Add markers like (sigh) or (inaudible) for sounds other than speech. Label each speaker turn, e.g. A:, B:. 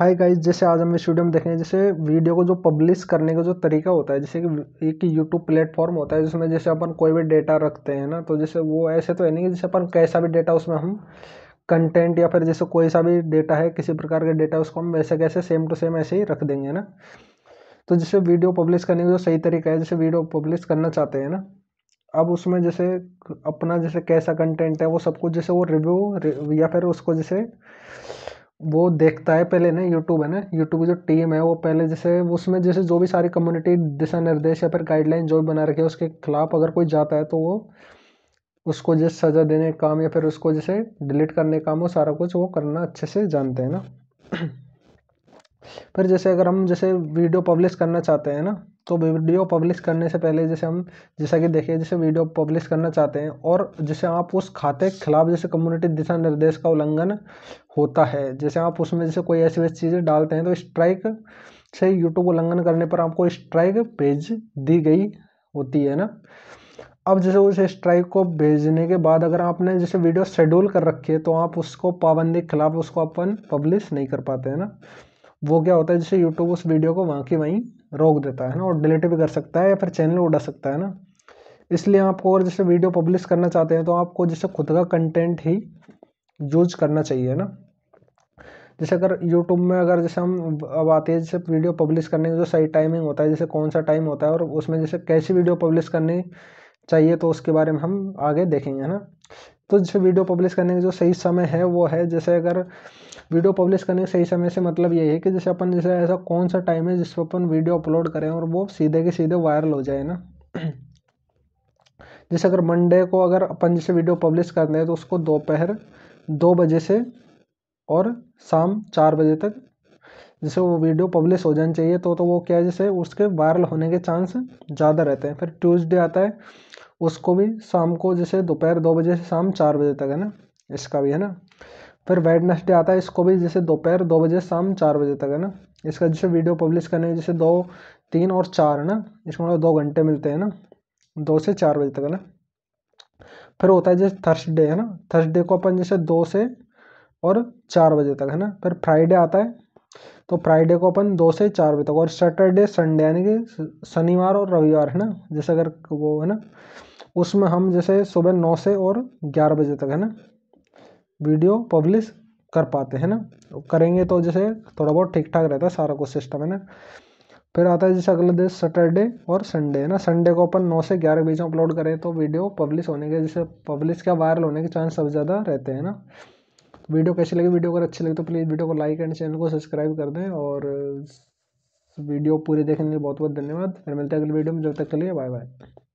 A: hi guys जैसे आज हम इस वीडियो में देखेंगे जैसे वीडियो को जो पब्लिश करने का जो तरीका होता है जैसे कि एक यूट्यूब प्लेटफॉर्म होता है जिसमें जैसे अपन कोई भी डेटा रखते हैं ना तो जैसे वो ऐसे तो है नहीं कि जैसे अपन कैसा भी डेटा उसमें हम कंटेंट या फिर जैसे कोई सा भी डेटा है किसी प्रकार का डेटा उसको हम वैसे कैसे सेम टू सेम ऐसे ही रख देंगे ना तो जैसे वीडियो पब्लिश करने का जो सही तरीका है जैसे वीडियो पब्लिश करना चाहते हैं ना अब उसमें जैसे अपना जैसे कैसा कंटेंट है वो सब कुछ जैसे वो रिव्यू या फिर उसको जैसे वो देखता है पहले ना यूट्यूब है ना यूट्यूब की जो टीम है वो पहले जैसे उसमें जैसे जो भी सारी कम्युनिटी दिशा निर्देश या फिर गाइडलाइन जो भी बना रखे उसके खिलाफ अगर कोई जाता है तो वो उसको जैसे सज़ा देने का काम या फिर उसको जैसे डिलीट करने का काम वो सारा कुछ वो करना अच्छे से जानते हैं ना (clears throat) फिर जैसे अगर हम जैसे वीडियो पब्लिश करना चाहते हैं ना तो वीडियो पब्लिश करने से पहले जैसे हम जैसा कि देखिए जैसे वीडियो पब्लिश करना चाहते हैं और जैसे आप उस खाते के खिलाफ जैसे कम्युनिटी दिशा निर्देश का उल्लंघन होता है जैसे आप उसमें जैसे कोई ऐसी वैसी चीज़ें डालते हैं तो स्ट्राइक से यूट्यूब उल्लंघन करने पर आपको स्ट्राइक भेज दी गई होती है ना अब जैसे उस स्ट्राइक को भेजने के बाद अगर आपने जैसे वीडियो शेड्यूल कर रखी है तो आप उसको पाबंदी के खिलाफ उसको अपन पब्लिश नहीं कर पाते हैं ना वो क्या होता है जैसे यूट्यूब उस वीडियो को वहाँ की वहीं रोक देता है ना और डिलीट भी कर सकता है या फिर चैनल उड़ा सकता है ना इसलिए आपको और जैसे वीडियो पब्लिश करना चाहते हैं तो आपको जैसे खुद का कंटेंट ही यूज करना चाहिए ना जैसे अगर यूट्यूब में अगर जैसे हम अब आते हैं जैसे वीडियो पब्लिश करने का जो सही टाइमिंग होता है जैसे कौन सा टाइम होता है और उसमें जैसे कैसी वीडियो पब्लिश करनी चाहिए तो उसके बारे में हम आगे देखेंगे ना तो जिस वीडियो पब्लिश करने का जो सही समय है वो है जैसे अगर वीडियो पब्लिश करने का सही समय से मतलब ये है कि जैसे अपन जैसे ऐसा कौन सा टाइम है जिस पर अपन वीडियो अपलोड करें और वो सीधे के सीधे वायरल हो जाए ना (clears throat) जैसे अगर मंडे को अगर अपन जैसे वीडियो पब्लिश करते हैं तो उसको दोपहर दो बजे से और शाम चार बजे तक जैसे वो वीडियो पब्लिश हो जानी चाहिए तो तो वो क्या है जैसे उसके वायरल होने के चांस ज़्यादा रहते हैं फिर ट्यूसडे आता है उसको भी शाम को जैसे दोपहर दो बजे से शाम चार बजे तक है ना इसका भी है ना फिर वेडनेसडे आता है इसको भी जैसे दोपहर दो बजे शाम चार बजे तक है ना इसका जैसे वीडियो पब्लिश करने के जैसे दो तीन और चार है ना इसमें मतलब दो घंटे मिलते हैं ना दो से चार बजे तक है ना फिर होता है जैसे थर्सडे है ना थर्सडे को अपन जैसे दो से और चार बजे तक है ना फिर फ्राइडे आता है तो फ्राइडे को अपन दो से चार बजे तक और सैटरडे संडे यानी कि शनिवार और रविवार है ना जैसे अगर वो है ना उसमें हम जैसे सुबह नौ से और ग्यारह बजे तक है ना वीडियो पब्लिश कर पाते हैं ना तो करेंगे तो जैसे थोड़ा बहुत ठीक ठाक रहता है सारा कुछ सिस्टम है ना फिर आता है जैसे अगले दिन सैटरडे और संडे है ना संडे को अपन नौ से ग्यारह बीच अपलोड करें तो वीडियो पब्लिश होने के जैसे पब्लिश क्या वायरल होने के चांस सबसे ज़्यादा रहते हैं ना तो वीडियो कैसी लगी वीडियो अगर अच्छी लगी तो प्लीज़ वीडियो को लाइक एंड चैनल को सब्सक्राइब कर दें और वीडियो पूरी देखने के लिए बहुत बहुत धन्यवाद फिर मिलते हैं अगले वीडियो में जब तक के लिए बाय बाय